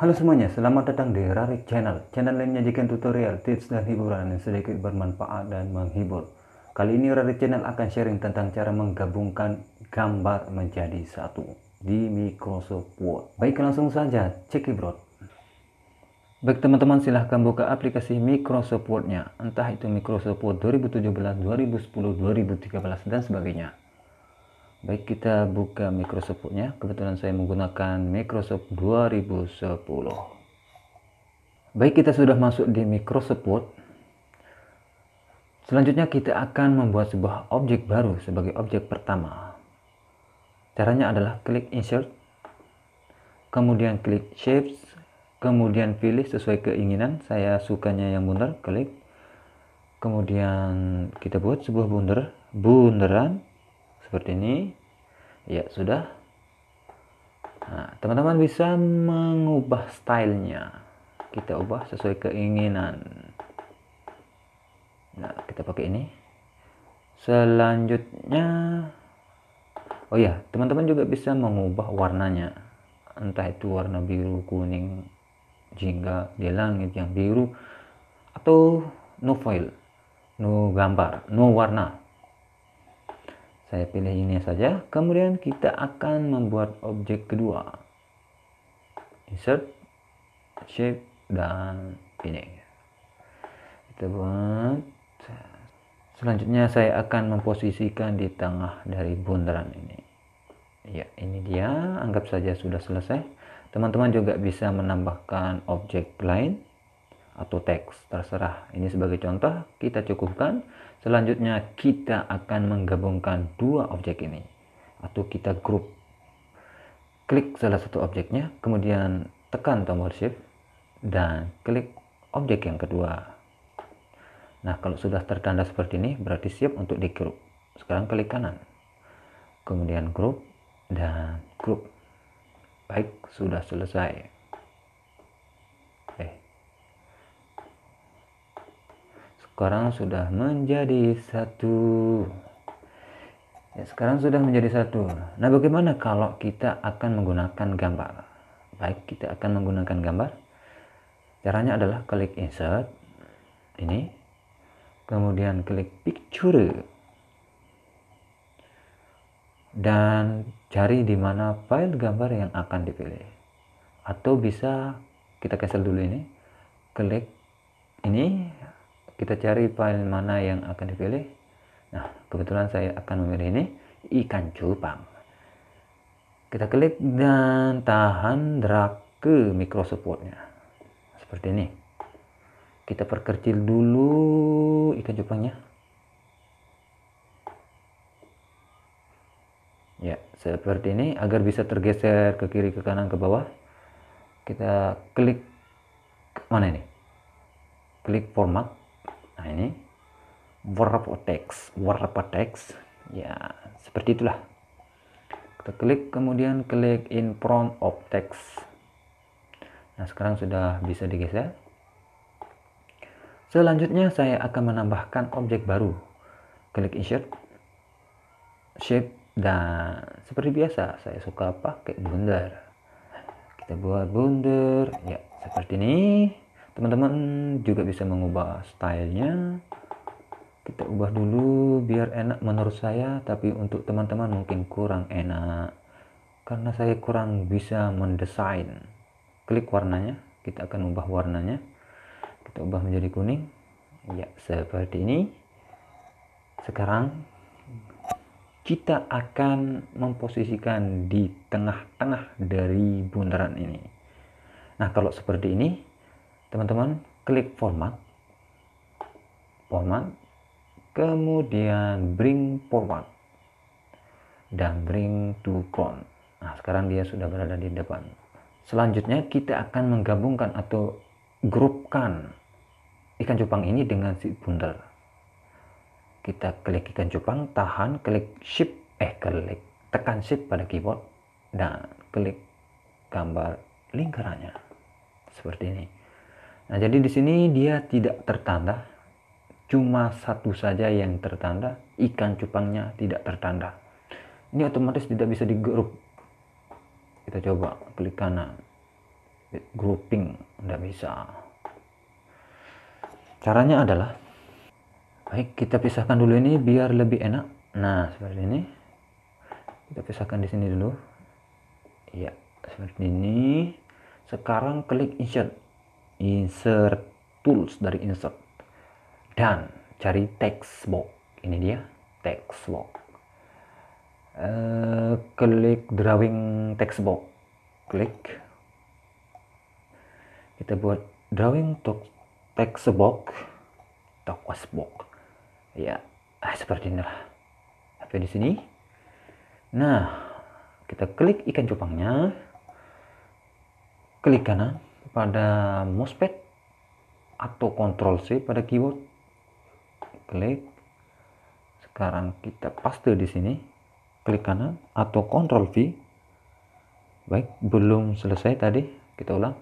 Halo semuanya, selamat datang di Rarik Channel. Channel yang menyajikan tutorial, tips, dan hiburan yang sedikit bermanfaat dan menghibur. Kali ini Rarik Channel akan sharing tentang cara menggabungkan gambar menjadi satu di Microsoft Word. Baik, langsung saja, cek Baik teman-teman, silahkan buka aplikasi Microsoft Word-nya. Entah itu Microsoft Word 2017, 2010, 2013, dan sebagainya baik kita buka Microsoft nya kebetulan saya menggunakan Microsoft 2010 baik kita sudah masuk di Microsoft Word selanjutnya kita akan membuat sebuah objek baru sebagai objek pertama caranya adalah klik insert kemudian klik shapes kemudian pilih sesuai keinginan saya sukanya yang bundar klik kemudian kita buat sebuah bundar bundaran seperti ini ya sudah nah, teman-teman nah, bisa mengubah stylenya kita ubah sesuai keinginan nah kita pakai ini selanjutnya oh ya teman-teman juga bisa mengubah warnanya entah itu warna biru kuning jingga di langit yang biru atau no foil no gambar no warna saya pilih ini saja. Kemudian kita akan membuat objek kedua. Insert, shape, dan ini. Kita buat. Selanjutnya saya akan memposisikan di tengah dari bundaran ini. Ya, ini dia. Anggap saja sudah selesai. Teman-teman juga bisa menambahkan objek lain atau teks terserah ini sebagai contoh kita cukupkan selanjutnya kita akan menggabungkan dua objek ini atau kita grup klik salah satu objeknya kemudian tekan tombol shift dan klik objek yang kedua nah kalau sudah tertanda seperti ini berarti siap untuk di grup sekarang klik kanan kemudian grup dan grup baik sudah selesai sekarang sudah menjadi satu ya, sekarang sudah menjadi satu nah bagaimana kalau kita akan menggunakan gambar baik kita akan menggunakan gambar caranya adalah klik insert ini kemudian klik picture dan cari di mana file gambar yang akan dipilih atau bisa kita cancel dulu ini klik ini kita cari file mana yang akan dipilih nah kebetulan saya akan memilih ini ikan cupang kita klik dan tahan drag ke micro supportnya seperti ini kita perkecil dulu ikan cupangnya ya seperti ini agar bisa tergeser ke kiri ke kanan ke bawah kita klik mana ini klik format nah ini warp text warp text ya seperti itulah kita klik kemudian klik in front of text nah sekarang sudah bisa digeser selanjutnya saya akan menambahkan objek baru klik insert shape dan seperti biasa saya suka pakai bundar kita buat bundar ya seperti ini teman-teman juga bisa mengubah stylenya kita ubah dulu biar enak menurut saya tapi untuk teman-teman mungkin kurang enak karena saya kurang bisa mendesain klik warnanya kita akan ubah warnanya kita ubah menjadi kuning ya seperti ini sekarang kita akan memposisikan di tengah-tengah dari bundaran ini. Nah, kalau seperti ini, teman-teman klik format format kemudian bring forward dan bring to front nah sekarang dia sudah berada di depan selanjutnya kita akan menggabungkan atau grupkan ikan cupang ini dengan si bundel kita klik ikan cupang tahan klik shift eh klik tekan shift pada keyboard dan klik gambar lingkarannya seperti ini Nah, jadi di sini dia tidak tertanda. Cuma satu saja yang tertanda, ikan cupangnya tidak tertanda. Ini otomatis tidak bisa di grup. Kita coba klik kanan. Grouping, tidak bisa. Caranya adalah, baik kita pisahkan dulu ini biar lebih enak. Nah, seperti ini. Kita pisahkan di sini dulu. Ya, seperti ini. Sekarang klik insert insert tools dari insert dan cari text box ini dia text box uh, eh, klik drawing text box klik kita buat drawing text box text box ya ah, seperti inilah apa di sini nah kita klik ikan cupangnya klik kanan pada mousepad atau Ctrl C pada keyboard. Klik. Sekarang kita paste di sini. Klik kanan atau Ctrl V. Baik, belum selesai tadi. Kita ulang.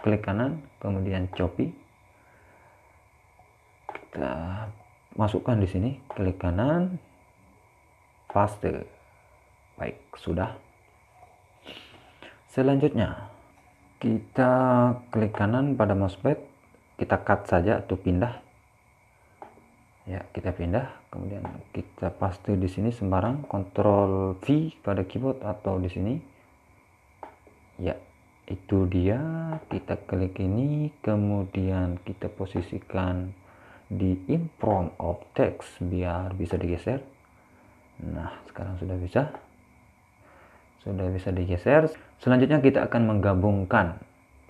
Klik kanan, kemudian copy. Kita masukkan di sini, klik kanan, paste. Baik, sudah. Selanjutnya, kita klik kanan pada mousepad kita cut saja tuh pindah ya kita pindah kemudian kita paste di sini sembarang Control V pada keyboard atau di sini ya itu dia kita klik ini kemudian kita posisikan di in front of text biar bisa digeser nah sekarang sudah bisa sudah bisa digeser selanjutnya kita akan menggabungkan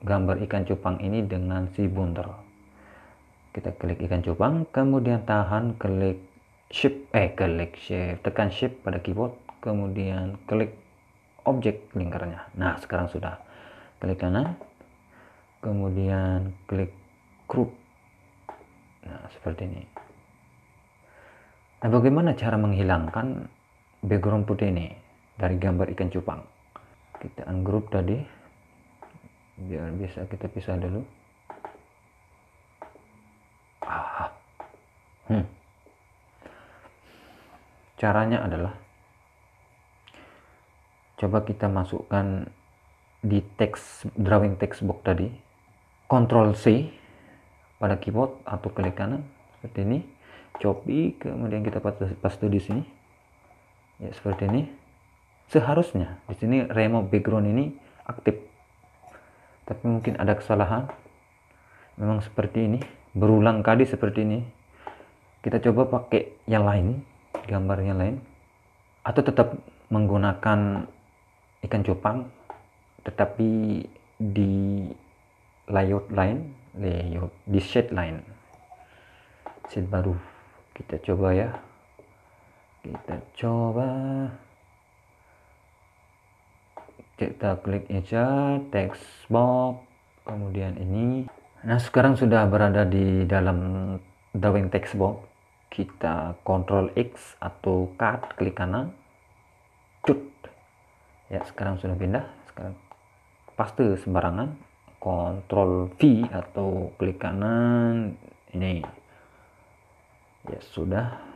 gambar ikan cupang ini dengan si bunter kita klik ikan cupang kemudian tahan klik shift eh klik shift tekan shift pada keyboard kemudian klik objek lingkarnya nah sekarang sudah klik kanan kemudian klik group nah seperti ini nah bagaimana cara menghilangkan background putih ini dari gambar ikan cupang kita ungroup tadi biar bisa kita pisah dulu ah. hmm. caranya adalah coba kita masukkan di text drawing textbook tadi Ctrl C pada keyboard atau klik kanan seperti ini copy kemudian kita paste, paste di sini ya seperti ini Seharusnya di sini remo background ini aktif. Tapi mungkin ada kesalahan. Memang seperti ini, berulang kali seperti ini. Kita coba pakai yang lain, gambarnya lain atau tetap menggunakan ikan cupang tetapi di layout lain, layout di shade lain. Shade baru. Kita coba ya. Kita coba kita klik aja text box kemudian ini nah sekarang sudah berada di dalam drawing text box kita control X atau cut klik kanan cut ya sekarang sudah pindah sekarang paste sembarangan control V atau klik kanan ini ya sudah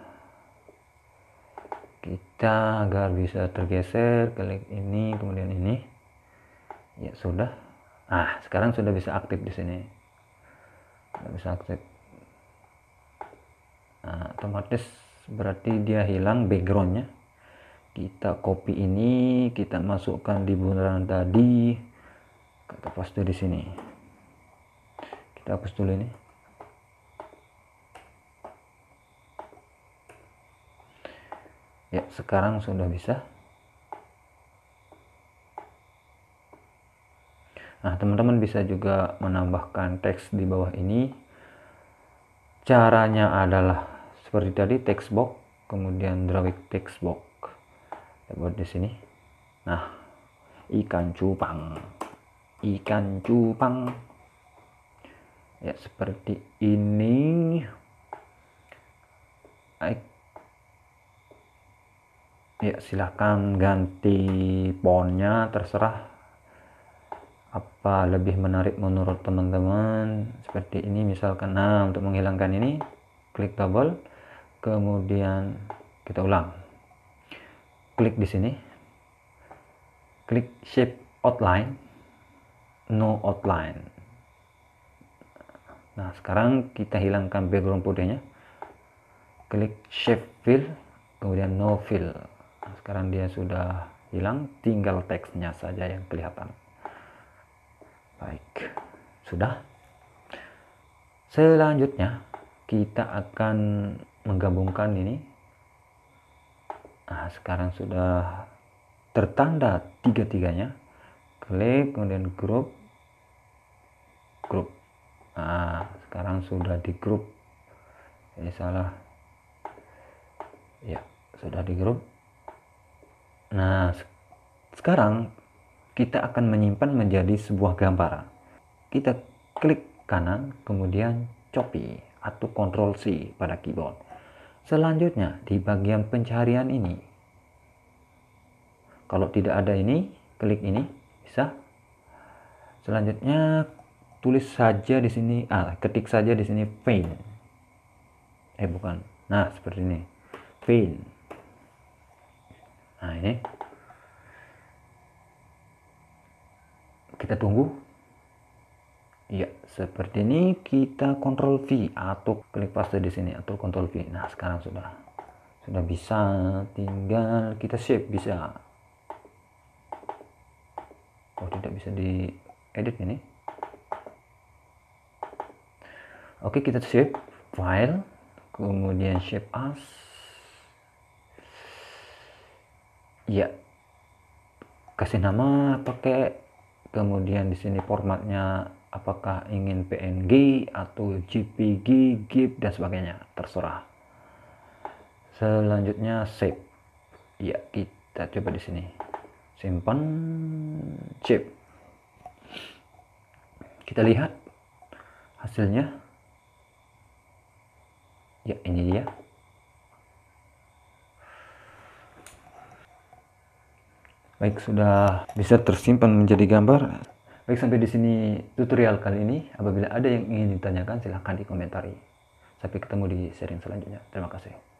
kita agar bisa tergeser klik ini kemudian ini ya sudah ah sekarang sudah bisa aktif di sini sudah bisa aktif nah, otomatis berarti dia hilang backgroundnya kita copy ini kita masukkan di bundaran tadi kita paste di sini kita hapus dulu ini ya sekarang sudah bisa nah teman-teman bisa juga menambahkan teks di bawah ini caranya adalah seperti tadi text box kemudian drawing text box kita buat di sini nah ikan cupang ikan cupang ya seperti ini ya silahkan ganti pohonnya terserah apa lebih menarik menurut teman-teman seperti ini misalkan nah untuk menghilangkan ini klik double kemudian kita ulang klik di sini klik shape outline no outline nah sekarang kita hilangkan background putihnya klik shape fill kemudian no fill sekarang dia sudah hilang tinggal teksnya saja yang kelihatan baik sudah selanjutnya kita akan menggabungkan ini nah sekarang sudah tertanda tiga-tiganya klik kemudian grup grup nah sekarang sudah di grup ini eh, salah ya sudah di grup Nah, sekarang kita akan menyimpan menjadi sebuah gambar. Kita klik kanan, kemudian copy atau Ctrl C pada keyboard. Selanjutnya, di bagian pencarian ini, kalau tidak ada ini, klik ini, bisa. Selanjutnya, tulis saja di sini, ah, ketik saja di sini paint. Eh, bukan. Nah, seperti ini. Paint nah ini kita tunggu ya seperti ini kita kontrol V atau klik paste di sini atau kontrol V nah sekarang sudah sudah bisa tinggal kita shape bisa oh tidak bisa di edit ini oke kita shape file kemudian shape as ya kasih nama pakai kemudian di sini formatnya apakah ingin PNG atau JPG, GIF dan sebagainya terserah selanjutnya save ya kita coba di sini simpan save kita lihat hasilnya ya ini dia Baik, sudah bisa tersimpan menjadi gambar. Baik, sampai di sini tutorial kali ini. Apabila ada yang ingin ditanyakan, silahkan dikomentari. Sampai ketemu di sharing selanjutnya. Terima kasih.